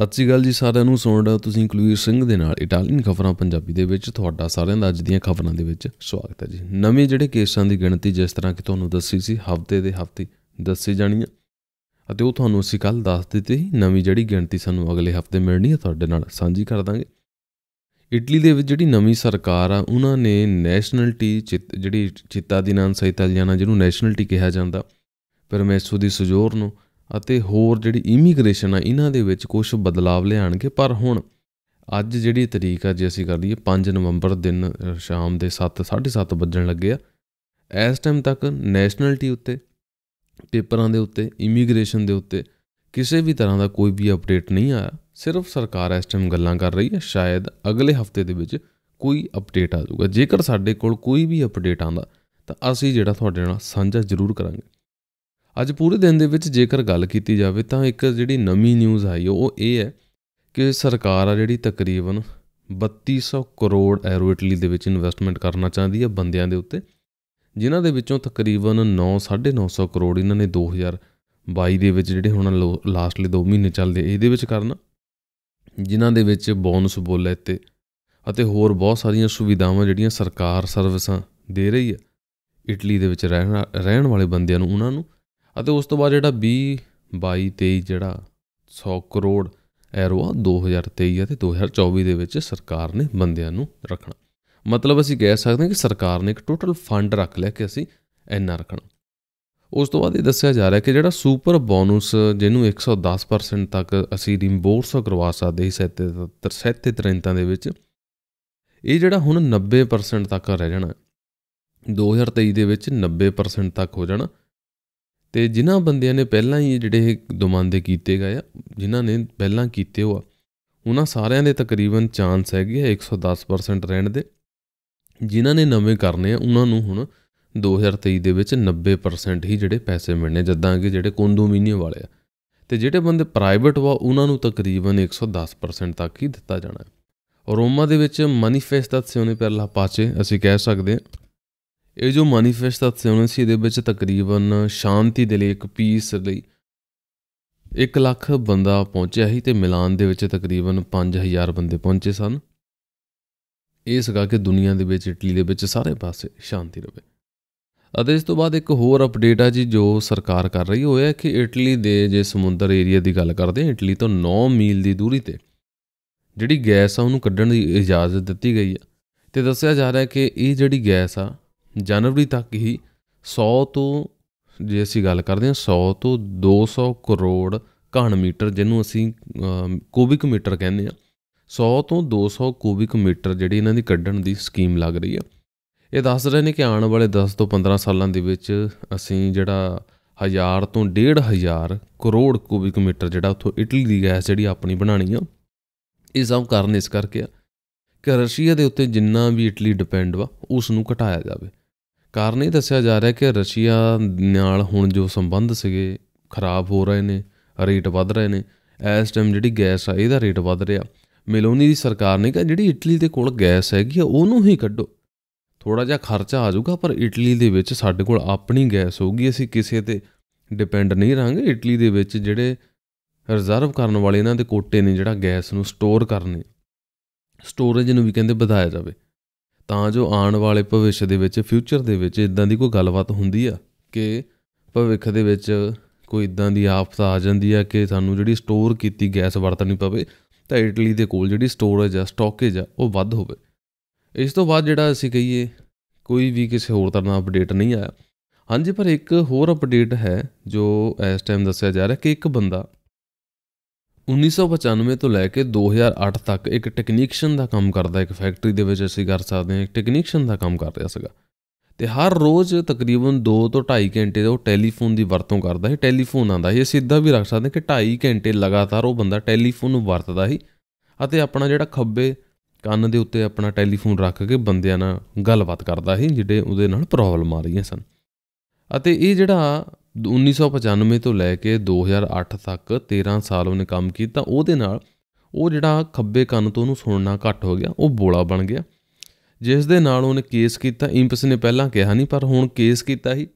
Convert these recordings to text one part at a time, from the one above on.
ਸਤਿ ਸ਼੍ਰੀ ਅਕਾਲ ਜੀ ਸਾਰਿਆਂ ਨੂੰ ਸੁਣ ਰਹੇ ਤੁਸੀਂ ਕੁਲਵੀਰ ਸਿੰਘ ਦੇ ਨਾਲ ਇਟਾਲੀਅਨ ਖਬਰਾਂ ਪੰਜਾਬੀ ਦੇ ਵਿੱਚ ਤੁਹਾਡਾ ਸਾਰਿਆਂ ਦਾ ਅੱਜ ਦੀਆਂ ਖਬਰਾਂ ਦੇ ਵਿੱਚ ਸਵਾਗਤ ਹੈ ਜੀ ਨਵੇਂ ਜਿਹੜੇ ਕੇਸਾਂ ਦੀ ਗਿਣਤੀ ਜਿਸ ਤਰ੍ਹਾਂ ਕਿ ਤੁਹਾਨੂੰ ਦੱਸੀ ਸੀ ਹਫ਼ਤੇ ਦੇ ਹਫ਼ਤੇ ਦੱਸੀ ਜਾਣੀ ਹੈ ਅਤੇ ਉਹ ਤੁਹਾਨੂੰ ਅਸੀਂ ਕੱਲ ਦੱਸ ਦਿੱਤੇ ਸੀ ਨਵੀਂ ਜਿਹੜੀ ਗਿਣਤੀ ਸਾਨੂੰ ਅਗਲੇ ਹਫ਼ਤੇ ਮਿਲਣੀ ਹੈ ਤੁਹਾਡੇ ਨਾਲ ਸਾਂਝੀ ਕਰ ਦਾਂਗੇ ਇਟਲੀ ਦੇ ਵਿੱਚ ਜਿਹੜੀ ਨਵੀਂ ਸਰਕਾਰ ਆ ਉਹਨਾਂ ਨੇ ਨੈਸ਼ਨਲਟੀ ਜਿਹੜੀ ਚਿੱਤਾ ਦੀ ਨਾਂ ਸਹਿਤਾ ਲਿਆਣਾ ਜਿਹਨੂੰ ਨੈਸ਼ਨਲਟੀ ਕਿਹਾ ਜਾਂਦਾ ਪਰਮੇਸ਼ੂ ਦੀ ਸੁਜੋਰ ਨੂੰ ਅਤੇ ਹੋਰ ਜਿਹੜੀ ਇਮੀਗ੍ਰੇਸ਼ਨ ਆ ਇਹਨਾਂ ਦੇ ਵਿੱਚ ਕੁਝ ਬਦਲਾਅ ਲਿਆਣਗੇ ਪਰ ਹੁਣ ਅੱਜ ਜਿਹੜੀ ਤਰੀਕ ਆ ਜੇ ਅਸੀਂ ਕਰ ਲਈਏ 5 ਨਵੰਬਰ ਦਿਨ ਸ਼ਾਮ ਦੇ 7 7:30 ਵੱਜਣ ਲੱਗੇ ਆ ਇਸ ਟਾਈਮ ਤੱਕ ਨੈਸ਼ਨੈਲਿਟੀ ਉੱਤੇ ਪੇਪਰਾਂ ਦੇ ਉੱਤੇ ਇਮੀਗ੍ਰੇਸ਼ਨ ਦੇ ਉੱਤੇ ਕਿਸੇ ਵੀ ਤਰ੍ਹਾਂ ਦਾ ਕੋਈ ਵੀ ਅਪਡੇਟ ਨਹੀਂ ਆਇਆ ਸਿਰਫ ਸਰਕਾਰ ਇਸ ਟਾਈਮ ਗੱਲਾਂ ਕਰ ਰਹੀ ਹੈ ਸ਼ਾਇਦ ਅਗਲੇ ਹਫਤੇ ਦੇ ਵਿੱਚ ਕੋਈ ਅਪਡੇਟ ਆ ਜਾਊਗਾ ਜੇਕਰ ਸਾਡੇ ਕੋਲ ਕੋਈ ਵੀ ਅਪਡੇਟ ਆਂਦਾ ਤਾਂ ਅਸੀਂ ਜਿਹੜਾ ਤੁਹਾਡੇ ਨਾਲ ਸਾਂਝਾ ਜ਼ਰੂਰ ਕਰਾਂਗੇ ਅੱਜ ਪੂਰੇ ਦਿਨ ਦੇ ਵਿੱਚ ਜੇਕਰ ਗੱਲ ਕੀਤੀ ਜਾਵੇ ਤਾਂ ਇੱਕ ਜਿਹੜੀ ਨਵੀਂ ਨਿਊਜ਼ ਆਈ ਉਹ ਇਹ ਹੈ ਕਿ ਸਰਕਾਰ ਆ ਜਿਹੜੀ ਤਕਰੀਬਨ 3200 ਕਰੋੜ ਐਰੋ ਇਟਲੀ ਦੇ ਵਿੱਚ ਇਨਵੈਸਟਮੈਂਟ ਕਰਨਾ ਚਾਹੁੰਦੀ ਹੈ ਬੰਦਿਆਂ ਦੇ ਉੱਤੇ ਜਿਨ੍ਹਾਂ ਦੇ ਵਿੱਚੋਂ ਤਕਰੀਬਨ 9 950 ਕਰੋੜ ਇਹਨਾਂ ਨੇ 2022 ਦੇ ਵਿੱਚ ਜਿਹੜੇ ਹੁਣ ਲਾਸਟਲੀ 2 ਮਹੀਨੇ ਚੱਲਦੇ ਇਹਦੇ ਵਿੱਚ ਕਰਨਾ ਜਿਨ੍ਹਾਂ ਦੇ ਵਿੱਚ ਬੋਨਸ ਬੋਲੇ ਤੇ ਅਤੇ ਹੋਰ ਬਹੁਤ ਸਾਰੀਆਂ ਸੁਵਿਧਾਵਾਂ ਜਿਹੜੀਆਂ ਸਰਕਾਰ ਸਰਵਿਸਾਂ ਦੇ ਰਹੀ ਹੈ ਇਟਲੀ ਦੇ ਵਿੱਚ ਰਹਿਣ ਵਾਲੇ ਬੰਦਿਆਂ ਨੂੰ ਉਹਨਾਂ ਨੂੰ ਅਤੇ ਉਸ ਤੋਂ ਬਾਅਦ ਜਿਹੜਾ 20 22 23 ਜਿਹੜਾ 100 ਕਰੋੜ ਐਰੋ 2023 ਅਤੇ 2024 ਦੇ ਵਿੱਚ ਸਰਕਾਰ ਨੇ ਬੰਦਿਆਂ ਨੂੰ ਰੱਖਣਾ ਮਤਲਬ ਅਸੀਂ ਕਹਿ ਸਕਦੇ ਹਾਂ ਕਿ ਸਰਕਾਰ ਨੇ ਇੱਕ ਟੋਟਲ ਫੰਡ ਰੱਖ ਲਿਆ ਕਿ ਅਸੀਂ ਇੰਨਾ ਰੱਖਣਾ ਉਸ ਤੋਂ ਬਾਅਦ ਇਹ ਦੱਸਿਆ ਜਾ ਰਿਹਾ ਕਿ ਜਿਹੜਾ ਸੁਪਰ ਬੋਨਸ ਜਿਹਨੂੰ 110% ਤੱਕ ਅਸੀਂ ਰਿਮਬੋਰਸ ਕਰਵਾ ਸਕਦੇ ਸੀ 73 ਦੇ ਵਿੱਚ ਇਹ ਜਿਹੜਾ ਹੁਣ 90% ਤੱਕ ਰਹਿ ਜਾਣਾ 2023 ਦੇ ਵਿੱਚ 90% ਤੱਕ ਹੋ ਜਾਣਾ ਤੇ ਜਿਨ੍ਹਾਂ ਬੰਦਿਆਂ ਨੇ ਪਹਿਲਾਂ ਹੀ ਜਿਹੜੇ ਇਹ ਦੁਮਾਂਦੇ ਕੀਤੇ ਗਏ ਆ ਜਿਨ੍ਹਾਂ ਨੇ ਪਹਿਲਾਂ ਕੀਤੇ ਆ ਉਹਨਾਂ ਸਾਰਿਆਂ ਦੇ ਤਕਰੀਬਨ ਚਾਂਸ ਹੈਗੇ ਆ 110% ਰਹਿਣ ਦੇ ਜਿਨ੍ਹਾਂ ਨੇ ਨਵੇਂ ਕਰਨੇ ਆ ਉਹਨਾਂ ਨੂੰ ਹੁਣ 2023 ਦੇ ਵਿੱਚ 90% ਹੀ ਜਿਹੜੇ ਪੈਸੇ ਮਿਲਣੇ ਜਦਾਂ ਕਿ ਜਿਹੜੇ ਕੋਂਡੋਮੀਨੀਅਮ ਵਾਲੇ ਆ ਤੇ ਜਿਹੜੇ ਬੰਦੇ ਪ੍ਰਾਈਵੇਟ ਵਾ ਉਹਨਾਂ ਨੂੰ ਤਕਰੀਬਨ 110% ਤੱਕ ਹੀ ਦਿੱਤਾ ਜਾਣਾ ਹੈ ਰੋਮਾ ਦੇ ਵਿੱਚ ਮੈਨੀਫੈਸਟਾਸੀਓਨੇ ਪਰ ਲਾ ਪਾਚੇ ਅਸੀਂ ਕਹਿ ਸਕਦੇ ਹਾਂ ਇਹ ਜੋ ਮੈਨੀਫੈਸਟੇਸ਼ਨ ਸੀ ਇਹਦੇ ਵਿੱਚ ਤਕਰੀਬਨ ਸ਼ਾਂਤੀ ਦੇ ਲਈ ਇੱਕ ਪੀਸ ਲਈ 1 ਲੱਖ ਬੰਦਾ ਪਹੁੰਚਿਆ ਸੀ ਤੇ ਮਿਲਾਨ ਦੇ ਵਿੱਚ ਤਕਰੀਬਨ 5000 ਬੰਦੇ ਪਹੁੰਚੇ ਸਨ ਇਹ ਸਗਾ ਕਿ ਦੁਨੀਆ ਦੇ ਵਿੱਚ ਇਟਲੀ ਦੇ ਵਿੱਚ ਸਾਰੇ ਪਾਸੇ ਸ਼ਾਂਤੀ ਰਵੇ ਅਤੇ ਇਸ ਤੋਂ ਬਾਅਦ ਇੱਕ ਹੋਰ ਅਪਡੇਟ ਆ ਜੀ ਜੋ ਸਰਕਾਰ ਕਰ ਰਹੀ ਹੋਇਆ ਹੈ ਕਿ ਇਟਲੀ ਦੇ ਜੇ ਸਮੁੰਦਰ ਏਰੀਆ ਦੀ ਗੱਲ ਕਰਦੇ ਹਾਂ ਇਟਲੀ ਤੋਂ 9 ਮੀਲ ਦੀ ਦੂਰੀ ਤੇ ਜਿਹੜੀ ਗੈਸ ਆ ਉਹਨੂੰ ਕੱਢਣ ਦੀ ਇਜਾਜ਼ਤ ਦਿੱਤੀ ਗਈ ਆ ਤੇ ਦੱਸਿਆ ਜਾ ਰਿਹਾ ਹੈ ਕਿ ਇਹ ਜਿਹੜੀ ਗੈਸ ਆ ਜਨਵਰੀ ਤੱਕ ਹੀ 100 ਤੋਂ ਜੇ ਅਸੀਂ ਗੱਲ ਕਰਦੇ ਹਾਂ 100 ਤੋਂ 200 ਕਰੋੜ ਘਣ ਮੀਟਰ ਜਿਹਨੂੰ ਅਸੀਂ ਕੁਬਿਕ ਮੀਟਰ ਕਹਿੰਦੇ ਆ 100 ਤੋਂ 200 ਕੁਬਿਕ ਮੀਟਰ ਜਿਹੜੀ ਇਹਨਾਂ ਦੀ ਕੱਢਣ ਦੀ ਸਕੀਮ ਲੱਗ ਰਹੀ ਆ ਇਹ ਦੱਸ ਰਹੇ ਨੇ ਕਿ ਆਉਣ ਵਾਲੇ 10 ਤੋਂ 15 ਸਾਲਾਂ ਦੇ ਵਿੱਚ ਅਸੀਂ ਜਿਹੜਾ 1000 ਤੋਂ 1500 ਕਰੋੜ ਕੁਬਿਕ ਮੀਟਰ ਜਿਹੜਾ ਉਥੋਂ ਇਟਲੀ ਦੀ ਗੈਸ ਜਿਹੜੀ ਆਪਣੀ ਬਣਾਣੀ ਆ ਇਹ ਸਭ ਕਾਰਨ ਇਸ ਕਰਕੇ ਆ ਕਿ ਰਸ਼ੀਆ ਦੇ ਉੱਤੇ ਜਿੰਨਾ ਵੀ ਇਟਲੀ ਡਿਪੈਂਡ ਵਾ ਉਸ ਨੂੰ ਘਟਾਇਆ ਜਾਵੇ ਕਾਰਨ ਇਹ ਦੱਸਿਆ ਜਾ ਰਿਹਾ ਕਿ ਰਸ਼ੀਆ ਨਾਲ ਹੁਣ ਜੋ ਸੰਬੰਧ ਸੀਗੇ ਖਰਾਬ ਹੋ ਰਹੇ ਨੇ ਰੇਟ ਵੱਧ ਰਹੇ ਨੇ ਇਸ ਟਾਈਮ ਜਿਹੜੀ ਗੈਸ ਆ ਇਹਦਾ ਰੇਟ ਵੱਧ ਰਿਹਾ ਮੇਲੋਨੀ ਦੀ ਸਰਕਾਰ ਨੇ ਕਿਹਾ ਜਿਹੜੀ ਇਟਲੀ ਦੇ ਕੋਲ ਗੈਸ ਹੈਗੀ ਆ ਉਹਨੂੰ ਹੀ ਕੱਢੋ ਥੋੜਾ ਜਿਹਾ ਖਰਚਾ ਆ ਜਾਊਗਾ ਪਰ ਇਟਲੀ ਦੇ ਵਿੱਚ ਸਾਡੇ ਕੋਲ ਆਪਣੀ ਗੈਸ ਹੋਊਗੀ ਅਸੀਂ ਕਿਸੇ ਤੇ ਡਿਪੈਂਡ ਨਹੀਂ ਰਹਾਂਗੇ ਇਟਲੀ ਦੇ ਵਿੱਚ ਜਿਹੜੇ ਰਿਜ਼ਰਵ ਕਰਨ ਵਾਲੇ ਇਹਨਾਂ ਦੇ ਕੋਟੇ ਨੇ ਜਿਹੜਾ ਗੈਸ ਨੂੰ ਸਟੋਰ ਕਰਨੇ ਸਟੋਰੇਜ ਨੂੰ ਵੀ ਕਹਿੰਦੇ ਵਧਾਇਆ ਜਾਵੇ ਤਾਂ ਜੋ ਆਉਣ ਵਾਲੇ ਭਵਿੱਖ ਦੇ ਵਿੱਚ ਫਿਊਚਰ ਦੇ ਵਿੱਚ ਇਦਾਂ ਦੀ ਕੋਈ ਗੱਲਬਾਤ ਹੁੰਦੀ ਆ ਕਿ ਭਵਿੱਖ ਦੇ ਵਿੱਚ ਕੋਈ ਇਦਾਂ ਦੀ ਆਫਤ ਆ ਜਾਂਦੀ ਆ ਕਿ ਸਾਨੂੰ ਜਿਹੜੀ ਸਟੋਰ ਕੀਤੀ ਗੈਸ ਵਰਤਣੀ ਪਵੇ ਤਾਂ ਇਟਲੀ ਦੇ ਕੋਲ ਜਿਹੜੀ ਸਟੋਰੇਜ ਆ ਸਟਾਕੇਜ ਆ ਉਹ ਵੱਧ ਹੋਵੇ ਇਸ ਤੋਂ ਬਾਅਦ ਜਿਹੜਾ ਅਸੀਂ ਕਹੀਏ ਕੋਈ ਵੀ ਕਿਸੇ ਹੋਰ ਤਰ੍ਹਾਂ ਦਾ ਅਪਡੇਟ ਨਹੀਂ ਆਇਆ ਹਾਂਜੀ ਪਰ ਇੱਕ ਹੋਰ ਅਪਡੇਟ ਹੈ ਜੋ ਇਸ ਟਾਈਮ ਦੱਸਿਆ ਜਾ ਰਿਹਾ ਕਿ ਇੱਕ ਬੰਦਾ 1995 ਤੋਂ ਲੈ ਕੇ 2008 ਤੱਕ ਇੱਕ ਟੈਕਨੀਸ਼ੀਅਨ ਦਾ ਕੰਮ ਕਰਦਾ ਇੱਕ ਫੈਕਟਰੀ ਦੇ ਵਿੱਚ ਅਸੀਂ ਕਰ ਸਕਦੇ ਹਾਂ ਇੱਕ ਟੈਕਨੀਸ਼ੀਅਨ ਦਾ ਕੰਮ ਕਰ ਰਿਹਾ ਸੀਗਾ ਤੇ ਹਰ ਰੋਜ਼ ਤਕਰੀਬਨ 2 ਤੋਂ 2.5 ਘੰਟੇ ਉਹ ਟੈਲੀਫੋਨ ਦੀ ਵਰਤੋਂ ਕਰਦਾ ਸੀ ਟੈਲੀਫੋਨ ਆਂਦਾ ਸੀ ਇਹ ਸਿੱਧਾ ਵੀ ਰੱਖ ਸਕਦੇ ਕਿ 2.5 ਘੰਟੇ ਲਗਾਤਾਰ ਉਹ ਬੰਦਾ ਟੈਲੀਫੋਨ ਨੂੰ ਵਰਤਦਾ ਸੀ ਅਤੇ ਆਪਣਾ ਜਿਹੜਾ ਖੱਬੇ ਕੰਨ ਦੇ ਉੱਤੇ ਆਪਣਾ ਟੈਲੀਫੋਨ ਰੱਖ ਕੇ ਬੰਦਿਆਂ ਨਾਲ ਗੱਲਬਾਤ ਕਰਦਾ ਸੀ ਜਿਹੜੇ ਉਹਦੇ ਨਾਲ ਪ੍ਰੋਬਲਮ ਆ ਰਹੀਆਂ ਸਨ ਅਤੇ ਇਹ ਜਿਹੜਾ 1995 ਤੋਂ ਲੈ ਕੇ 2008 ਤੱਕ 13 ਸਾਲ ਉਹਨੇ ਕੰਮ ਕੀਤਾ ਉਹਦੇ ਨਾਲ ਉਹ ਜਿਹੜਾ ਖੱਬੇ ਕੰਨ ਤੋਂ ਉਹਨੂੰ ਸੁਣਨਾ ਘੱਟ ਹੋ ਗਿਆ ਉਹ ਬੋਲਾ ਬਣ ਗਿਆ ਜਿਸ ਦੇ ਨਾਲ ਉਹਨੇ ਕੇਸ ਕੀਤਾ ਇੰਪਸ ਨੇ ਪਹਿਲਾਂ ਕਿਹਾ ਨਹੀਂ ਪਰ ਹੁਣ ਕੇਸ ਕੀਤਾ ਹੀ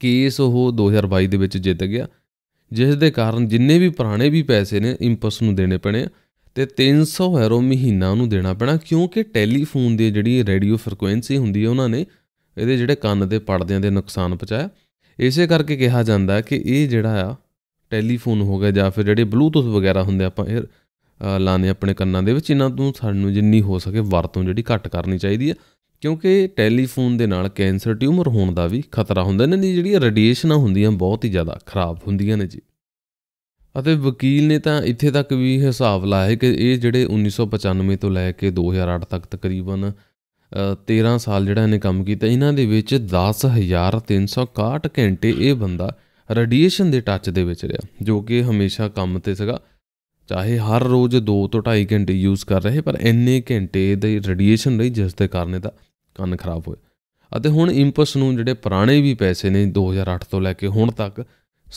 ਕੇਸ ਉਹ 2022 ਦੇ ਵਿੱਚ ਜਿੱਤ ਗਿਆ ਜਿਸ ਦੇ ਕਾਰਨ ਜਿੰਨੇ ਵੀ ਪੁਰਾਣੇ ਵੀ ਪੈਸੇ ਨੇ ਇੰਪਸ ਨੂੰ ਦੇਣੇ ਪੈਣੇ ਤੇ 300 ਯੂਰੋ ਮਹੀਨਾ ਉਹਨੂੰ ਦੇਣਾ ਪੈਣਾ ਕਿਉਂਕਿ ਟੈਲੀਫੋਨ ਦੀ ਜਿਹੜੀ ਰੇਡੀਓ ਫ੍ਰੀਕੁਐਂਸੀ ਹੁੰਦੀ ਹੈ ਉਹਨਾਂ ਨੇ ਇਹਦੇ ਜਿਹੜੇ ਕੰਨ ਦੇ ਪੜਦਿਆਂ ਦੇ ਨੁਕਸਾਨ ਪਹੁੰਚਾਇਆ ਇਸੇ ਕਰਕੇ ਕਿਹਾ ਜਾਂਦਾ ਕਿ ਇਹ ਜਿਹੜਾ ਆ ਟੈਲੀਫੋਨ ਹੋ ਗਿਆ ਜਾਂ ਫਿਰ ਜਿਹੜੇ ਬਲੂਟੁੱਥ ਵਗੈਰਾ ਹੁੰਦੇ ਆਪਾਂ ਇਹ ਲਾਣੇ ਆਪਣੇ ਕੰਨਾਂ ਦੇ ਵਿੱਚ ਇਹਨਾਂ ਤੋਂ ਸਾਨੂੰ ਜਿੰਨੀ ਹੋ ਸਕੇ ਵਰਤੋਂ ਜਿਹੜੀ ਘੱਟ ਕਰਨੀ ਚਾਹੀਦੀ ਹੈ ਕਿਉਂਕਿ ਟੈਲੀਫੋਨ ਦੇ ਨਾਲ ਕੈਂਸਰ ਟਿਊਮਰ ਹੋਣ ਦਾ ਵੀ ਖਤਰਾ ਹੁੰਦਾ ਇਹਨਾਂ ਦੀ ਰੇਡੀਏਸ਼ਨ ਰੇਡੀਏਸ਼ਨਾਂ ਹੁੰਦੀਆਂ ਬਹੁਤ ਹੀ ਜ਼ਿਆਦਾ ਖਰਾਬ ਹੁੰਦੀਆਂ ਨੇ ਜੀ ਅਤੇ ਵਕੀਲ ਨੇ ਤਾਂ ਇੱਥੇ ਤੱਕ ਵੀ ਹਿਸਾਬ ਲਾਇਆ ਕਿ ਇਹ ਜਿਹੜੇ 1995 ਤੋਂ ਲੈ ਕੇ 2008 ਤੱਕ ਤਕਰੀਬਨ 13 ਸਾਲ ਜਿਹੜਾ ਇਹਨੇ ਕੰਮ ਕੀਤਾ ਇਹਨਾਂ ਦੇ ਵਿੱਚ 10361 ਘੰਟੇ ਇਹ ਬੰਦਾ ਰੇਡੀਏਸ਼ਨ ਦੇ ਟੱਚ ਦੇ ਵਿੱਚ ਰਿਹਾ ਜੋ ਕਿ ਹਮੇਸ਼ਾ ਕੰਮ ਤੇ ਸੀਗਾ ਚਾਹੇ ਹਰ ਰੋਜ਼ 2 ਤੋਂ 2.5 ਘੰਟੇ ਯੂਜ਼ ਕਰ ਰਹੇ ਪਰ ਇੰਨੇ ਘੰਟੇ ਦੇ ਰੇਡੀਏਸ਼ਨ ਲਈ ਜਿਸ ਦੇ ਕਾਰਨ ਇਹਦਾ ਕੰਨ ਖਰਾਬ ਹੋਇਆ ਅਤੇ ਹੁਣ ਇੰਪਸ ਨੂੰ ਜਿਹੜੇ ਪੁਰਾਣੇ ਵੀ ਪੈਸੇ ਨੇ 2008 ਤੋਂ ਲੈ ਕੇ ਹੁਣ ਤੱਕ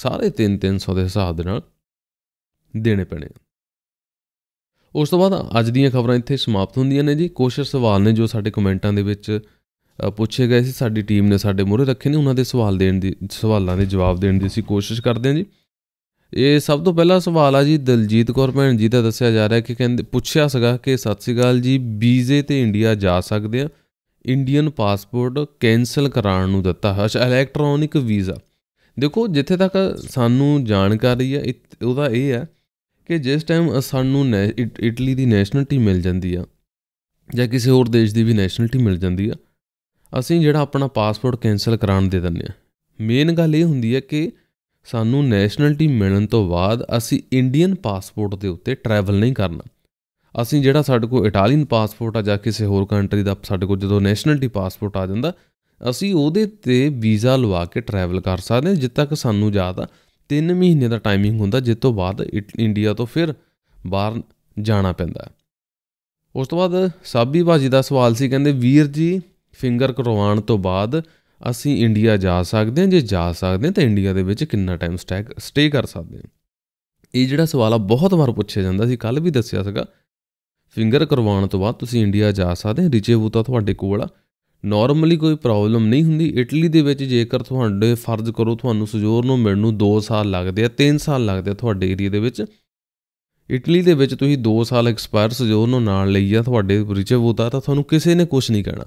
ਸਾਰੇ 3-300 ਦੇ ਹਿਸਾਬ ਦੇ ਨਾਲ ਦੇਣੇ ਪੈਣੇ ਉਸ ਤੋਂ ਬਾਅਦ ਅੱਜ ਦੀਆਂ ਖਬਰਾਂ ਇੱਥੇ ਸਮਾਪਤ ਹੁੰਦੀਆਂ ਨੇ ਜੀ ਕੁਝ ਸਵਾਲ ਨੇ ਜੋ ਸਾਡੇ ਕਮੈਂਟਾਂ ਦੇ ਵਿੱਚ ਪੁੱਛੇ ਗਏ ਸੀ ਸਾਡੀ ਟੀਮ ਨੇ ਸਾਡੇ ਮੂਹਰੇ ਰੱਖੇ ਨੇ ਉਹਨਾਂ ਦੇ ਸਵਾਲ ਦੇਣ ਦੀ ਸਵਾਲਾਂ ਦੇ ਜਵਾਬ ਦੇਣ ਦੀ ਅਸੀਂ ਕੋਸ਼ਿਸ਼ ਕਰਦੇ ਹਾਂ ਜੀ ਇਹ ਸਭ ਤੋਂ ਪਹਿਲਾ ਸਵਾਲ ਆ ਜੀ ਦਲਜੀਤ ਕੌਰ ਭੈਣ ਜੀ ਦਾ ਦੱਸਿਆ ਜਾ ਰਿਹਾ ਕਿ ਕਹਿੰਦੇ ਪੁੱਛਿਆ ਸੀਗਾ ਕਿ ਸਤਿ ਸ੍ਰੀ ਅਕਾਲ ਜੀ ਵੀਜ਼ੇ ਤੇ ਇੰਡੀਆ ਜਾ ਸਕਦੇ ਆ ਇੰਡੀਅਨ ਪਾਸਪੋਰਟ ਕੈਨਸਲ ਕਰਾਉਣ ਨੂੰ ਦਿੱਤਾ ਹੈ ਅੱਛਾ ਇਲੈਕਟ੍ਰੋਨਿਕ ਵੀਜ਼ਾ ਦੇਖੋ ਜਿੱਥੇ ਤੱਕ ਸਾਨੂੰ ਜਾਣਕਾਰੀ ਆ ਉਹਦਾ ਇਹ ਹੈ ਕਿ ਜਿਸ ਟਾਈਮ ਸਾਨੂੰ ਇਟਲੀ ਦੀ ਟੀਮ ਮਿਲ ਜਾਂਦੀ ਆ ਜਾਂ ਕਿਸੇ ਹੋਰ ਦੇਸ਼ ਦੀ ਵੀ ਟੀਮ ਮਿਲ ਜਾਂਦੀ ਆ ਅਸੀਂ ਜਿਹੜਾ ਆਪਣਾ ਪਾਸਪੋਰਟ ਕੈਨਸਲ ਕਰਾਣ ਦੇ ਦਿੰਦੇ ਆ ਮੇਨ ਗੱਲ ਇਹ ਹੁੰਦੀ ਆ ਕਿ ਸਾਨੂੰ ਟੀਮ ਮਿਲਣ ਤੋਂ ਬਾਅਦ ਅਸੀਂ ਇੰਡੀਅਨ ਪਾਸਪੋਰਟ ਦੇ ਉੱਤੇ ਟਰੈਵਲ ਨਹੀਂ ਕਰਨਾ ਅਸੀਂ ਜਿਹੜਾ ਸਾਡੇ ਕੋਲ ਇਟਾਲੀਅਨ ਪਾਸਪੋਰਟ ਆ ਜਾਂ ਕਿਸੇ ਹੋਰ ਕੰਟਰੀ ਦਾ ਸਾਡੇ ਕੋਲ ਜਦੋਂ ਟੀ ਪਾਸਪੋਰਟ ਆ ਜਾਂਦਾ ਅਸੀਂ ਉਹਦੇ ਤੇ ਵੀਜ਼ਾ ਲਵਾ ਕੇ ਟਰੈਵਲ ਕਰ ਸਕਦੇ ਹਾਂ ਜਿੱਦ ਤੱਕ ਸਾਨੂੰ ਯਾਦ ਆ 3 ਮਹੀਨੇ ਦਾ ਟਾਈਮਿੰਗ ਹੁੰਦਾ ਜਿਸ ਤੋਂ ਬਾਅਦ ਇੰਡੀਆ ਤੋਂ ਫਿਰ ਬਾਹਰ ਜਾਣਾ ਪੈਂਦਾ ਉਸ ਤੋਂ ਬਾਅਦ ਸਾਬੀ ਬਾਜੀ ਦਾ ਸਵਾਲ ਸੀ ਕਹਿੰਦੇ ਵੀਰ ਜੀ ਫਿੰਗਰ ਕਰਵਾਉਣ ਤੋਂ ਬਾਅਦ ਅਸੀਂ ਇੰਡੀਆ ਜਾ ਸਕਦੇ ਹਾਂ ਜੇ ਜਾ ਸਕਦੇ ਹਾਂ ਤਾਂ ਇੰਡੀਆ ਦੇ ਵਿੱਚ ਕਿੰਨਾ ਟਾਈਮ ਸਟੇ ਕਰ ਸਕਦੇ ਹਾਂ ਇਹ ਜਿਹੜਾ ਸਵਾਲ ਆ ਬਹੁਤ ਵਾਰ ਪੁੱਛਿਆ ਜਾਂਦਾ ਸੀ ਕੱਲ ਵੀ ਦੱਸਿਆ ਸੀਗਾ ਫਿੰਗਰ ਕਰਵਾਉਣ ਤੋਂ ਬਾਅਦ ਤੁਸੀਂ ਇੰਡੀਆ ਜਾ ਸਕਦੇ ਤਾਂ ਤੁਹਾਡੇ ਕੋਲ ਆ ਨਾਰਮਲੀ ਕੋਈ ਪ੍ਰੋਬਲਮ ਨਹੀਂ ਹੁੰਦੀ ਇਟਲੀ ਦੇ ਵਿੱਚ ਜੇਕਰ ਤੁਹਾਡੇ ਫਰਜ਼ ਕਰੋ ਤੁਹਾਨੂੰ ਸਜੋਰ ਨੂੰ ਮਿਲਣ ਨੂੰ 2 ਸਾਲ ਲੱਗਦੇ ਆ 3 ਸਾਲ ਲੱਗਦੇ ਆ ਤੁਹਾਡੇ ਏਰੀਆ ਦੇ ਵਿੱਚ ਇਟਲੀ ਦੇ ਵਿੱਚ ਤੁਸੀਂ 2 ਸਾਲ ਐਕਸਪਾਇਰ ਸਜੋਰ ਨੂੰ ਨਾਲ ਲਈ ਆ ਤੁਹਾਡੇ ਰਿਚਵ ਹੁੰਦਾ ਤਾਂ ਤੁਹਾਨੂੰ ਕਿਸੇ ਨੇ ਕੁਝ ਨਹੀਂ ਕਹਿਣਾ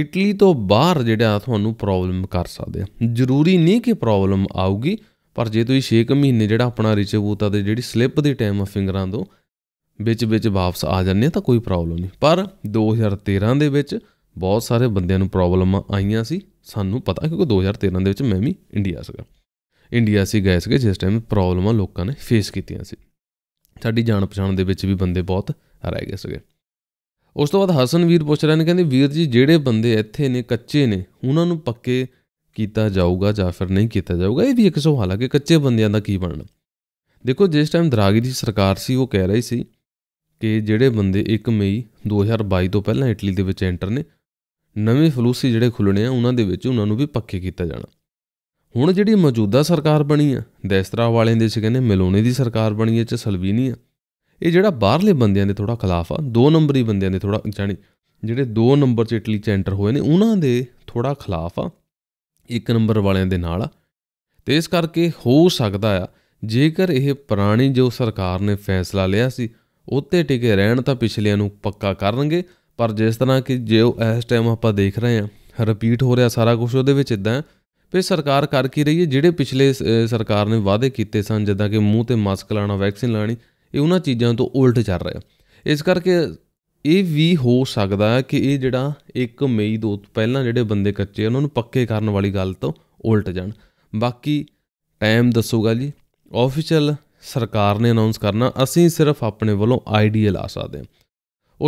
ਇਟਲੀ ਤੋਂ ਬਾਹਰ ਜਿਹੜਾ ਤੁਹਾਨੂੰ ਪ੍ਰੋਬਲਮ ਕਰ ਸਕਦੇ ਆ ਜ਼ਰੂਰੀ ਨਹੀਂ ਕਿ ਪ੍ਰੋਬਲਮ ਆਊਗੀ ਪਰ ਜੇ ਤੁਸੀਂ 6 ਮਹੀਨੇ ਜਿਹੜਾ ਆਪਣਾ ਹੁੰਦਾ ਤੇ ਜਿਹੜੀ ਸਲਿੱਪ ਦੇ ਟਾਈਮ ਫਿੰਗਰਾਂ ਤੋਂ ਵਿੱਚ ਵਿੱਚ ਵਾਪਸ ਆ ਜਾਂਦੇ ਤਾਂ ਕੋਈ ਪ੍ਰੋਬਲਮ ਨਹੀਂ ਪਰ 2013 ਦੇ ਵਿੱਚ ਬਹੁਤ ਸਾਰੇ ਬੰਦਿਆਂ ਨੂੰ ਪ੍ਰੋਬਲਮ ਆਈਆਂ ਸੀ ਸਾਨੂੰ ਪਤਾ ਕਿਉਂਕਿ 2013 ਦੇ ਵਿੱਚ ਮੈਂ ਵੀ ਇੰਡੀਆ ਸੀਗਾ ਇੰਡੀਆ ਸੀ ਗਏ ਸੀਗੇ ਜਿਸ ਟਾਈਮ ਪ੍ਰੋਬਲਮਾਂ ਲੋਕਾਂ ਨੇ ਫੇਸ ਕੀਤੀਆਂ ਸੀ ਸਾਡੀ ਜਾਣ ਪਛਾਣ ਦੇ ਵਿੱਚ ਵੀ ਬੰਦੇ ਬਹੁਤ ਰਹਿ ਗਏ ਸੀਗੇ ਉਸ ਤੋਂ ਬਾਅਦ ਹਸਨ ਵੀਰ ਪੁੱਛ ਰਹੇ ਨੇ ਕਹਿੰਦੇ ਵੀਰ ਜੀ ਜਿਹੜੇ ਬੰਦੇ ਇੱਥੇ ਨੇ ਕੱਚੇ ਨੇ ਉਹਨਾਂ ਨੂੰ ਪੱਕੇ ਕੀਤਾ ਜਾਊਗਾ ਜਾਂ ਫਿਰ ਨਹੀਂ ਕੀਤਾ ਜਾਊਗਾ ਇਹ ਵੀ ਇੱਕ ਸਵਾਲ ਹੈ ਕਿ ਕੱਚੇ ਬੰਦਿਆਂ ਦਾ ਕੀ ਬਣਨਾ ਦੇਖੋ ਜਿਸ ਟਾਈਮ ਦਰਾਗੀ ਦੀ ਸਰਕਾਰ ਸੀ ਉਹ ਕਹਿ ਰਹੀ ਸੀ ਕਿ ਜਿਹੜੇ ਬੰਦੇ 1 ਮਈ 2022 ਤੋਂ ਪਹਿਲਾਂ ਇਟਲੀ ਦੇ ਵਿੱਚ ਐਂਟਰ ਨੇ ਨਵੇਂ ਫਲੂਸੀ ਜਿਹੜੇ ਖੁੱਲਣੇ ਆ ਉਹਨਾਂ ਦੇ ਵਿੱਚ ਉਹਨਾਂ ਨੂੰ ਵੀ ਪੱਕੇ ਕੀਤਾ ਜਾਣਾ ਹੁਣ ਜਿਹੜੀ ਮੌਜੂਦਾ ਸਰਕਾਰ ਬਣੀ ਆ ਦੇਸਤਰਾ ਵਾਲਿਆਂ ਦੇ ਚ ਕਹਿੰਦੇ ਮਿਲੋਨੇ ਦੀ ਸਰਕਾਰ ਬਣੀ ਹੈ ਚ ਸਲਵੀਨੀ ਆ ਇਹ ਜਿਹੜਾ ਬਾਹਰਲੇ ਬੰਦਿਆਂ ਦੇ ਥੋੜਾ ਖਿਲਾਫ ਆ ਦੋ ਨੰਬਰੀ ਬੰਦਿਆਂ ਦੇ ਥੋੜਾ ਜਾਨੀ ਜਿਹੜੇ ਦੋ ਨੰਬਰ ਚ ਇਟਲੀ ਚ ਐਂਟਰ ਹੋਏ ਨੇ ਉਹਨਾਂ ਦੇ ਥੋੜਾ ਖਿਲਾਫ ਆ ਇੱਕ ਨੰਬਰ ਵਾਲਿਆਂ ਦੇ ਨਾਲ ਆ ਤੇ ਇਸ ਕਰਕੇ ਹੋ ਸਕਦਾ ਆ ਜੇਕਰ ਇਹ ਪੁਰਾਣੀ ਜੋ ਸਰਕਾਰ ਨੇ ਫੈਸਲਾ ਲਿਆ ਸੀ ਉੱਤੇ ਟਿਕੇ ਰਹਿਣ ਤਾਂ ਪਿਛਲਿਆਂ ਨੂੰ ਪੱਕਾ ਕਰਨਗੇ ਪਰ ਜਿਸ ਤਰ੍ਹਾਂ ਕਿ ਜੇ ਉਹ ਇਸ ਟਾਈਮ ਆਪਾਂ ਦੇਖ ਰਹੇ ਹਾਂ ਰਿਪੀਟ ਹੋ ਰਿਹਾ ਸਾਰਾ ਕੁਝ ਉਹਦੇ ਵਿੱਚ ਇਦਾਂ ਫੇ ਸਰਕਾਰ ਕਰ ਕੀ ਰਹੀ ਹੈ ਜਿਹੜੇ ਪਿਛਲੇ ਸਰਕਾਰ ਨੇ ਵਾਅਦੇ ਕੀਤੇ ਸਨ ਜਿੱਦਾਂ ਕਿ ਮੂੰਹ ਤੇ ਮਾਸਕ ਲਾਣਾ ਵੈਕਸੀਨ ਲਾਣੀ ਇਹ ਉਹਨਾਂ ਚੀਜ਼ਾਂ ਤੋਂ ਉਲਟ ਚੱਲ ਰਿਹਾ ਇਸ ਕਰਕੇ ਇਹ ਵੀ ਹੋ ਸਕਦਾ ਹੈ ਕਿ ਇਹ ਜਿਹੜਾ 1 ਮਈ ਤੋਂ ਪਹਿਲਾਂ ਜਿਹੜੇ ਬੰਦੇ ਕੱਚੇ ਉਹਨਾਂ ਨੂੰ ਪੱਕੇ ਕਰਨ ਵਾਲੀ ਗੱਲ ਤੋਂ ਉਲਟ ਜਾਣ ਬਾਕੀ ਟਾਈਮ ਦੱਸੂਗਾ ਜੀ ਆਫੀਸ਼ੀਅਲ ਸਰਕਾਰ ਨੇ ਅਨਾਉਂਸ ਕਰਨਾ ਅਸੀਂ ਸਿਰਫ ਆਪਣੇ ਵੱਲੋਂ ਆਈਡੀਆ ਲਾ ਸਕਦੇ ਹਾਂ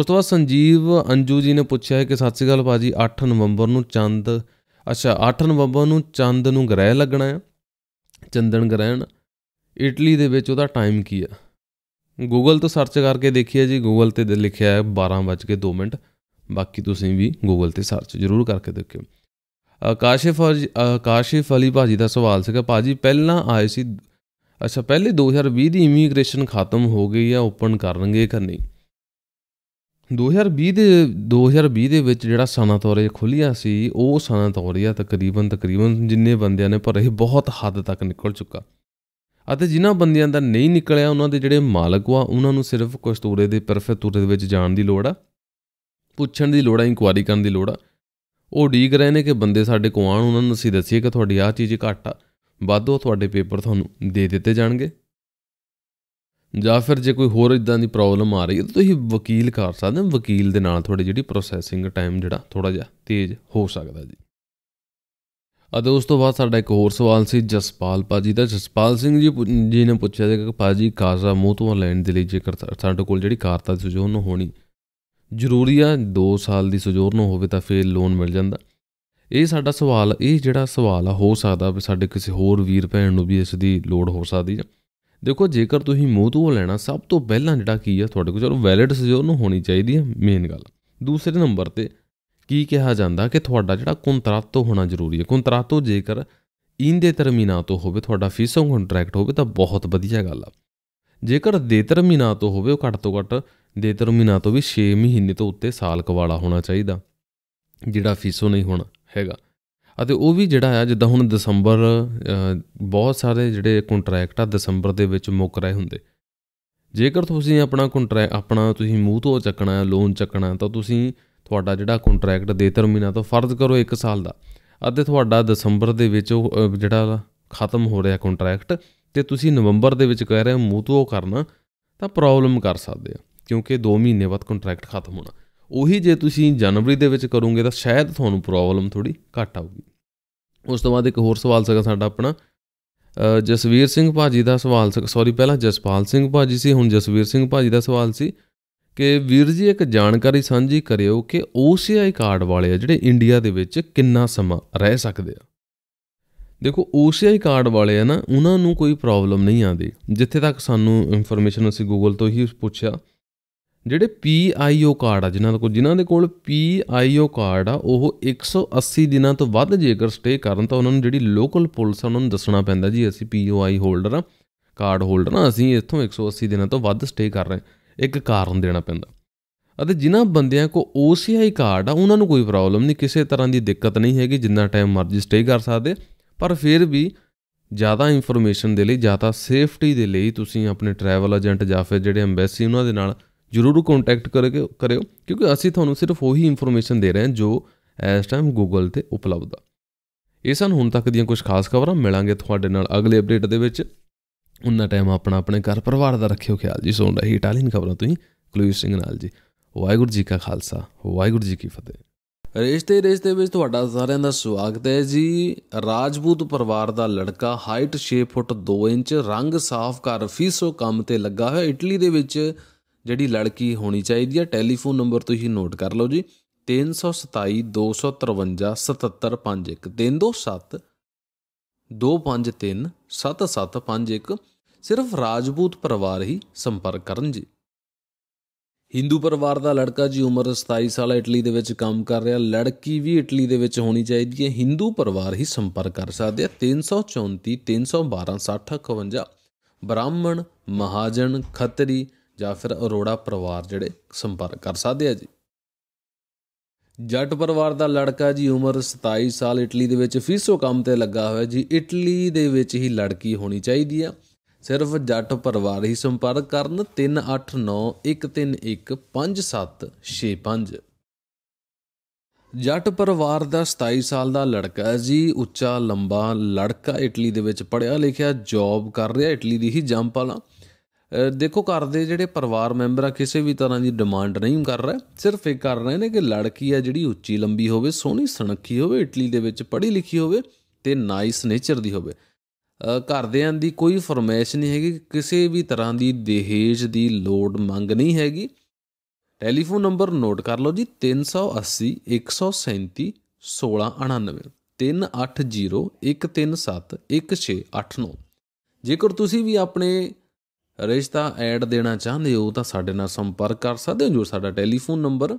ਉਸ ਤੋਂ ਬਾਅਦ ਸੰਜੀਵ ਅੰਜੂ ਜੀ ਨੇ ਪੁੱਛਿਆ ਹੈ ਕਿ ਸਤਿ ਸ੍ਰੀ ਅਕਾਲ ਭਾਜੀ 8 ਨਵੰਬਰ ਨੂੰ ਚੰਦ ਅੱਛਾ 8 ਨਵੰਬਰ ਨੂੰ ਚੰਦ ਨੂੰ ਗ੍ਰਹਿ ਲੱਗਣਾ ਹੈ ਚੰਦਨ ਗ੍ਰਹਿਣ ਇਟਲੀ ਦੇ ਵਿੱਚ ਉਹਦਾ ਟਾਈਮ ਕੀ ਆ ਗੂਗਲ ਤੋਂ ਸਰਚ ਕਰਕੇ ਦੇਖਿਆ ਜੀ ਗੂਗਲ ਤੇ ਲਿਖਿਆ ਹੈ 12:02 ਮਿੰਟ ਬਾਕੀ ਤੁਸੀਂ ਵੀ ਗੂਗਲ ਤੇ ਸਰਚ ਜ਼ਰੂਰ ਕਰਕੇ ਦੇਖਿਓ ਔਰ ਆਕਾਸ਼ਿਫ ਅਲੀ ਭਾਜੀ ਦਾ ਸਵਾਲ ਸੀਗਾ ਭਾਜੀ ਪਹਿਲਾਂ ਆਏ ਸੀ ਅੱਛਾ ਪਹਿਲੇ 2020 ਦੀ ਇਮੀਗ੍ਰੇਸ਼ਨ ਖਤਮ ਹੋ ਗਈ ਆ ਓਪਨ ਕਰਨਗੇ ਕਿ ਨਹੀਂ 2020 ਦੇ 2020 ਦੇ ਵਿੱਚ ਜਿਹੜਾ ਸਾਨਾਟੋਰੀਆ ਖੁੱਲਿਆ ਸੀ ਉਹ ਆ ਤਕਰੀਬਨ ਤਕਰੀਬਨ ਜਿੰਨੇ ਬੰਦਿਆਂ ਨੇ ਪਰ ਇਹ ਬਹੁਤ ਹੱਦ ਤੱਕ ਨਿਕਲ ਚੁੱਕਾ ਅਤੇ ਜਿਨ੍ਹਾਂ ਬੰਦਿਆਂ ਦਾ ਨਹੀਂ ਨਿਕਲਿਆ ਉਹਨਾਂ ਦੇ ਜਿਹੜੇ ਮਾਲਕ ਵਾ ਉਹਨਾਂ ਨੂੰ ਸਿਰਫ ਕਸਤੂਰੇ ਦੇ ਪ੍ਰਫੈਕਟੂਰੇ ਦੇ ਵਿੱਚ ਜਾਣ ਦੀ ਲੋੜ ਆ ਪੁੱਛਣ ਦੀ ਲੋੜ ਆ ਇਨਕੁਆਰੀ ਕਰਨ ਦੀ ਲੋੜ ਆ ਉਹ ਡੀਗ ਰਹੇ ਨੇ ਕਿ ਬੰਦੇ ਸਾਡੇ ਕੋਲ ਆਣ ਉਹਨਾਂ ਨੂੰ ਅਸੀਂ ਦੱਸੀਏ ਕਿ ਤੁਹਾਡੀ ਆ ਚੀਜ਼ ਘੱਟ ਆ ਵਾਧੂ ਤੁਹਾਡੇ ਪੇਪਰ ਤੁਹਾਨੂੰ ਦੇ ਦਿੱਤੇ ਜਾਣਗੇ ਜਾਂ ਫਿਰ ਜੇ ਕੋਈ ਹੋਰ ਇਦਾਂ ਦੀ ਪ੍ਰੋਬਲਮ ਆ ਰਹੀ ਹੈ ਤਾਂ ਤੁਸੀਂ ਵਕੀਲ ਕਰ ਸਕਦੇ ਹੋ ਵਕੀਲ ਦੇ ਨਾਲ ਤੁਹਾਡੀ ਜਿਹੜੀ ਪ੍ਰੋਸੈਸਿੰਗ ਟਾਈਮ ਜਿਹੜਾ ਥੋੜਾ ਜਿਹਾ ਤੇਜ਼ ਹੋ ਸਕਦਾ ਜੀ ਅਤੇ ਉਸ ਤੋਂ ਬਾਅਦ ਸਾਡਾ ਇੱਕ ਹੋਰ ਸਵਾਲ ਸੀ ਜਸਪਾਲ ਪਾਜੀ ਦਾ ਜਸਪਾਲ ਸਿੰਘ ਜੀ ਜੀ ਨੇ ਪੁੱਛਿਆ ਸੀ ਕਿ ਪਾਜੀ ਕਾਜ਼ਾ ਮੂੰਹ ਤੋਂ ਲੈਣ ਦੇ ਲਈ ਜੇਕਰ ਸਾਡੇ ਕੋਲ ਜਿਹੜੀ ਸੁਜੋਰ ਨੂੰ ਹੋਣੀ ਜ਼ਰੂਰੀ ਆ 2 ਸਾਲ ਦੀ ਨੂੰ ਹੋਵੇ ਤਾਂ ਫਿਰ ਲੋਨ ਮਿਲ ਜਾਂਦਾ ਇਹ ਸਾਡਾ ਸਵਾਲ ਇਹ ਜਿਹੜਾ ਸਵਾਲ ਆ ਹੋ ਸਕਦਾ ਵੀ ਸਾਡੇ ਕਿਸੇ ਹੋਰ ਵੀਰ ਭੈਣ ਨੂੰ ਵੀ ਇਸ ਦੀ ਲੋੜ ਹੋ ਸਕਦੀ ਹੈ ਦੇਖੋ ਜੇਕਰ ਤੁਸੀਂ ਮੂੰਹ ਤੋਂ ਲੈਣਾ ਸਭ ਤੋਂ ਪਹਿਲਾਂ ਜਿਹੜਾ ਕੀ ਆ ਤੁਹਾਡੇ ਕੋਲ ਚਲੋ ਵੈਲਿਡ ਸਜੋ ਉਹਨੂੰ ਹੋਣੀ ਚਾਹੀਦੀ ਹੈ ਮੇਨ ਗੱਲ ਦੂਸਰੇ ਨੰਬਰ ਤੇ ਕੀ ਕਿਹਾ ਜਾਂਦਾ ਕਿ ਤੁਹਾਡਾ ਜਿਹੜਾ ਕੰਟਰੈਕਟ ਹੋਣਾ ਜ਼ਰੂਰੀ ਹੈ ਕੰਟਰੈਕਟ ਜੇਕਰ ਇਹਦੇ ਤਰਮੀਨਾ ਤੋਂ ਹੋਵੇ ਤੁਹਾਡਾ ਫੀਸੋਂ ਕੰਟਰੈਕਟ ਹੋਵੇ ਤਾਂ ਬਹੁਤ ਵਧੀਆ ਗੱਲ ਆ ਜੇਕਰ ਦੇ ਤਰਮੀਨਾ ਤੋਂ ਹੋਵੇ ਉਹ ਘੱਟ ਤੋਂ ਘੱਟ ਦੇ ਤਰਮੀਨਾ ਤੋਂ ਵੀ 6 ਮਹੀਨੇ ਤੋਂ ਉੱਤੇ ਸਾਲਕ ਵਾਲਾ ਹੋਣਾ ਚਾਹੀਦਾ ਜਿਹੜਾ ਫੀਸੋ ਨਹੀਂ ਹੋਣਾ ਹੈਗਾ ਅਤੇ ਉਹ ਵੀ ਜਿਹੜਾ ਆ ਜਿੱਦਾਂ ਹੁਣ ਦਸੰਬਰ ਬਹੁਤ ਸਾਰੇ ਜਿਹੜੇ ਕੰਟਰੈਕਟ ਆ ਦਸੰਬਰ ਦੇ ਵਿੱਚ ਮੁੱਕ ਰਹੇ ਹੁੰਦੇ ਜੇਕਰ ਤੁਸੀਂ ਆਪਣਾ ਕੰਟਰੈਕਟ ਆਪਣਾ ਤੁਸੀਂ ਮੂੰਹ ਤੋਂ ਚੱਕਣਾ ਹੈ ਲੋਨ ਚੱਕਣਾ ਤਾਂ ਤੁਸੀਂ ਤੁਹਾਡਾ ਜਿਹੜਾ ਕੰਟਰੈਕਟ ਦੇ ਤਰਮੀਨਾ ਤੋਂ ਫਰਜ਼ ਕਰੋ 1 ਸਾਲ ਦਾ ਅਤੇ ਤੁਹਾਡਾ ਦਸੰਬਰ ਦੇ ਵਿੱਚ ਉਹ ਜਿਹੜਾ ਖਤਮ ਹੋ ਰਿਹਾ ਕੰਟਰੈਕਟ ਤੇ ਤੁਸੀਂ ਨਵੰਬਰ ਦੇ ਵਿੱਚ ਕਹਿ ਰਹੇ ਹੋ ਮੂੰਹ ਤੋਂ ਕਰਨਾ ਤਾਂ ਪ੍ਰੋਬਲਮ ਕਰ ਸਕਦੇ ਆ ਕਿਉਂਕਿ 2 ਮਹੀਨੇ ਬਾਅਦ ਕੰਟਰੈਕਟ ਖਤਮ ਹੋਣਾ ਉਹੀ ਜੇ ਤੁਸੀਂ ਜਨਵਰੀ ਦੇ ਵਿੱਚ ਕਰੋਗੇ ਤਾਂ ਸ਼ਾਇਦ ਤੁਹਾਨੂੰ ਪ੍ਰੋਬਲਮ ਥੋੜੀ ਘੱਟ ਆਊਗੀ ਉਸ ਤੋਂ ਬਾਅਦ ਇੱਕ ਹੋਰ ਸਵਾਲ ਸੀਗਾ ਸਾਡਾ ਆਪਣਾ ਜਸਵੀਰ ਸਿੰਘ ਭਾਜੀ ਦਾ ਸਵਾਲ ਸੌਰੀ ਪਹਿਲਾਂ ਜਸਪਾਲ ਸਿੰਘ ਭਾਜੀ ਸੀ ਹੁਣ ਜਸਵੀਰ ਸਿੰਘ ਭਾਜੀ ਦਾ ਸਵਾਲ ਸੀ ਕਿ ਵੀਰ ਜੀ ਇੱਕ ਜਾਣਕਾਰੀ ਸਾਂਝੀ ਕਰਿਓ ਕਿ OCI ਕਾਰਡ ਵਾਲੇ ਆ ਜਿਹੜੇ ਇੰਡੀਆ ਦੇ ਵਿੱਚ ਕਿੰਨਾ ਸਮਾਂ ਰਹਿ ਸਕਦੇ ਆ ਦੇਖੋ OCI ਕਾਰਡ ਵਾਲੇ ਆ ਨਾ ਉਹਨਾਂ ਨੂੰ ਕੋਈ ਪ੍ਰੋਬਲਮ ਨਹੀਂ ਆਉਂਦੀ ਜਿੱਥੇ ਤੱਕ ਸਾਨੂੰ ਇਨਫੋਰਮੇਸ਼ਨ ਅਸੀਂ ਗੂਗਲ ਤੋਂ ਹੀ ਪੁੱਛਿਆ ਜਿਹੜੇ ਪੀਆਈਓ ਕਾਰਡ ਆ ਜਿਨ੍ਹਾਂ ਕੋਲ ਜਿਨ੍ਹਾਂ ਦੇ ਕੋਲ ਪੀਆਈਓ ਕਾਰਡ ਆ ਉਹ 180 ਦਿਨਾਂ ਤੋਂ ਵੱਧ ਜੇਕਰ ਸਟੇ ਕਰਨ ਤਾਂ ਉਹਨਾਂ ਨੂੰ ਜਿਹੜੀ ਲੋਕਲ ਪੁਲਿਸ ਆ ਉਹਨਾਂ ਨੂੰ ਦੱਸਣਾ ਪੈਂਦਾ ਜੀ ਅਸੀਂ ਪੀਓਆਈ ਹੋਲਡਰ ਆ ਕਾਰਡ ਹੋਲਡਰ ਆ ਅਸੀਂ ਇੱਥੋਂ 180 ਦਿਨਾਂ ਤੋਂ ਵੱਧ ਸਟੇ ਕਰ ਰਹੇ ਇੱਕ ਕਾਰਨ ਦੇਣਾ ਪੈਂਦਾ ਅਤੇ ਜਿਨ੍ਹਾਂ ਬੰਦਿਆਂ ਕੋ OCI ਕਾਰਡ ਆ ਉਹਨਾਂ ਨੂੰ ਕੋਈ ਪ੍ਰੋਬਲਮ ਨਹੀਂ ਕਿਸੇ ਤਰ੍ਹਾਂ ਦੀ ਦਿੱਕਤ ਨਹੀਂ ਹੈਗੀ ਜਿੰਨਾ ਟਾਈਮ ਮਰਜ਼ੀ ਸਟੇ ਕਰ ਸਕਦੇ ਪਰ ਫਿਰ ਵੀ ਜ਼ਿਆਦਾ ਇਨਫੋਰਮੇਸ਼ਨ ਦੇ ਲਈ ਜ਼ਿਆਦਾ ਸੇਫਟੀ ਦੇ ਲਈ ਤੁਸੀਂ ਆਪਣੇ ਟਰੈਵਲ ਏਜੰਟ ਜਾਂ ਫਿਰ ਜਿਹੜੇ ਐਮਬੈਸੀ ਉਹਨਾਂ ਦੇ ਨਾਲ ਜ਼ਰੂਰ ਕੰਟੈਕਟ ਕਰਕੇ ਕਰਿਓ ਕਿਉਂਕਿ ਅਸੀਂ ਤੁਹਾਨੂੰ ਸਿਰਫ ਉਹੀ ਇਨਫੋਰਮੇਸ਼ਨ ਦੇ ਰਹੇ ਹਾਂ ਜੋ ਇਸ ਟਾਈਮ ਗੂਗਲ ਤੇ ਉਪਲਬਧ ਆ ਇਹ ਸਨ ਹੁਣ ਤੱਕ ਦੀਆਂ ਕੁਝ ਖਾਸ ਖਬਰਾਂ ਮਿਲਾਂਗੇ ਤੁਹਾਡੇ ਨਾਲ ਅਗਲੇ ਅਪਡੇਟ ਦੇ ਵਿੱਚ ਉਨਾ ਟਾਈਮ ਆਪਣਾ ਆਪਣੇ ਘਰ ਪਰਿਵਾਰ ਦਾ ਰੱਖਿਓ ਖਿਆਲ ਜੀ ਸੋਣ ਰਹੀ ਇਟਾਲੀਅਨ ਖਬਰਾਂ ਤੁਸੀਂ ਕਲੂਜ ਸਿੰਘ ਨਾਲ ਜੀ ਵਾਹਿਗੁਰੂ ਜੀ ਕਾ ਖਾਲਸਾ ਵਾਹਿਗੁਰੂ ਜੀ ਕੀ ਫਤਿਹ ਰਿਸ਼ਤੇ ਰਿਸ਼ਤੇ ਵਿੱਚ ਤੁਹਾਡਾ ਸਾਰਿਆਂ ਦਾ ਸਵਾਗਤ ਹੈ ਜੀ ਰਾਜਪੂਤ ਪਰਿਵਾਰ ਦਾ ਲੜਕਾ ਹਾਈਟ 6 ਫੁੱਟ 2 ਇੰਚ ਰੰਗ ਸਾਫ਼ ਕਰ ਫੀਸੋ ਕੰਮ ਤੇ ਲੱਗਾ ਹੋਇਆ ਇਟਲੀ ਦੇ ਵਿੱਚ ਜਿਹੜੀ ਲੜਕੀ ਹੋਣੀ ਚਾਹੀਦੀ ਹੈ ਟੈਲੀਫੋਨ ਨੰਬਰ ਤੁਸੀਂ ਨੋਟ ਕਰ ਲਓ ਜੀ 327 253 7751 327 253 7751 ਸਿਰਫ ਰਾਜਪੂਤ ਪਰਿਵਾਰ ਹੀ ਸੰਪਰਕ ਕਰਨ ਜੀ ਹਿੰਦੂ ਪਰਿਵਾਰ ਦਾ ਲੜਕਾ ਜੀ ਉਮਰ 27 ਸਾਲ ਇਟਲੀ ਦੇ ਵਿੱਚ ਕੰਮ ਕਰ ਰਿਹਾ ਲੜਕੀ ਵੀ ਇਟਲੀ ਦੇ ਵਿੱਚ ਹੋਣੀ ਚਾਹੀਦੀ ਹੈ ਹਿੰਦੂ ਪਰਿਵਾਰ ਹੀ ਸੰਪਰਕ ਕਰ ਸਕਦੇ ਆ 334 312 6051 ਬ੍ਰਾਹਮਣ ਮਹਾਜਨ ਖੱਤਰੀ ਜਾਂ ਫਿਰ ਅਰੋੜਾ ਪਰਿਵਾਰ ਜਿਹੜੇ ਸੰਪਰਕ ਕਰ ਸਕਦੇ ਆ ਜੀ ਜੱਟ ਪਰਿਵਾਰ ਦਾ ਲੜਕਾ ਜੀ ਉਮਰ 27 ਸਾਲ ਇਟਲੀ ਦੇ ਵਿੱਚ ਫੀਸੋ ਕੰਮ ਤੇ ਲੱਗਾ ਹੋਇਆ ਜੀ ਇਟਲੀ ਦੇ ਵਿੱਚ ਹੀ ਲੜਕੀ ਹੋਣੀ ਚਾਹੀਦੀ ਆ ਸਿਰਫ ਜੱਟ ਪਰਿਵਾਰ ਹੀ ਸੰਪਰਕ ਕਰਨ 3891315765 ਜੱਟ ਪਰਿਵਾਰ ਦਾ 27 ਸਾਲ ਦਾ ਲੜਕਾ ਹੈ ਜੀ ਉੱਚਾ ਲੰਬਾ ਲੜਕਾ ਇਟਲੀ ਦੇ ਵਿੱਚ ਪੜਿਆ ਲਿਖਿਆ ਜੌਬ ਕਰ ਰਿਹਾ ਇਟਲੀ ਦੀ ਹੀ ਜੰਪਾਲਾ ਦੇਖੋ ਘਰ ਦੇ ਜਿਹੜੇ ਪਰਿਵਾਰ ਮੈਂਬਰ ਆ ਕਿਸੇ ਵੀ ਤਰ੍ਹਾਂ ਦੀ ਡਿਮਾਂਡ ਨਹੀਂ ਕਰ ਰਹੇ ਸਿਰਫ ਇਹ ਕਰ ਰਹੇ ਨੇ ਕਿ ਲੜਕੀ ਆ ਜਿਹੜੀ ਉੱਚੀ ਲੰਬੀ ਹੋਵੇ ਸੋਹਣੀ ਸੁਣੱਖੀ ਹੋਵੇ ਇਟਲੀ ਦੇ ਵਿੱਚ ਪੜ੍ਹੀ ਲਿਖੀ ਹੋਵੇ ਤੇ ਨਾਈਸ ਨੇਚਰ ਦੀ ਹੋਵੇ ਘਰਦਿਆਂ ਦੀ ਕੋਈ ਫਰਮੈਸ਼ ਨਹੀਂ ਹੈਗੀ ਕਿਸੇ ਵੀ ਤਰ੍ਹਾਂ ਦੀ ਦਹੇਜ ਦੀ ਲੋੜ ਮੰਗ ਨਹੀਂ ਹੈਗੀ ਟੈਲੀਫੋਨ ਨੰਬਰ ਨੋਟ ਕਰ ਲਓ ਜੀ 380 137 1699 3801371689 ਜੇਕਰ ਤੁਸੀਂ ਵੀ ਆਪਣੇ ਰਿਸ਼ਤਾ ਐਡ ਦੇਣਾ ਚਾਹੁੰਦੇ ਹੋ ਤਾਂ ਸਾਡੇ ਨਾਲ ਸੰਪਰਕ ਕਰ ਸਕਦੇ ਹੋ ਜੋ ਸਾਡਾ ਟੈਲੀਫੋਨ ਨੰਬਰ